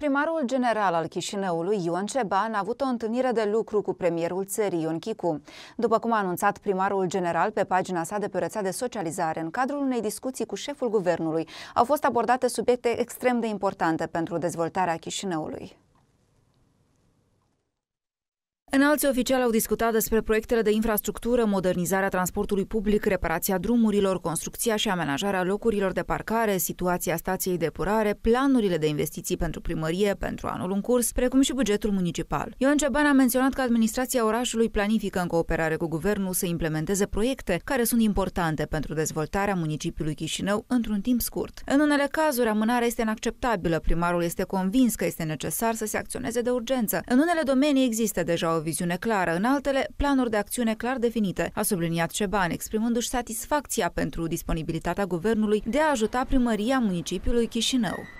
Primarul general al Chișinăului, Ion Ceban, a avut o întâlnire de lucru cu premierul țării, Ion Chicu. După cum a anunțat primarul general pe pagina sa de pe rețea de socializare, în cadrul unei discuții cu șeful guvernului, au fost abordate subiecte extrem de importante pentru dezvoltarea Chișinăului. În alți oficiali au discutat despre proiectele de infrastructură, modernizarea transportului public, reparația drumurilor, construcția și amenajarea locurilor de parcare, situația stației de purare, planurile de investiții pentru primărie pentru anul în curs, precum și bugetul municipal. Ioan Ceban a menționat că administrația orașului planifică în cooperare cu guvernul să implementeze proiecte care sunt importante pentru dezvoltarea municipiului Chișinău într-un timp scurt. În unele cazuri, amânarea este inacceptabilă. Primarul este convins că este necesar să se acționeze de urgență. În unele domenii există deja o o viziune clară, în altele planuri de acțiune clar definite, a subliniat Ceban, exprimându-și satisfacția pentru disponibilitatea guvernului de a ajuta primăria municipiului Chișinău.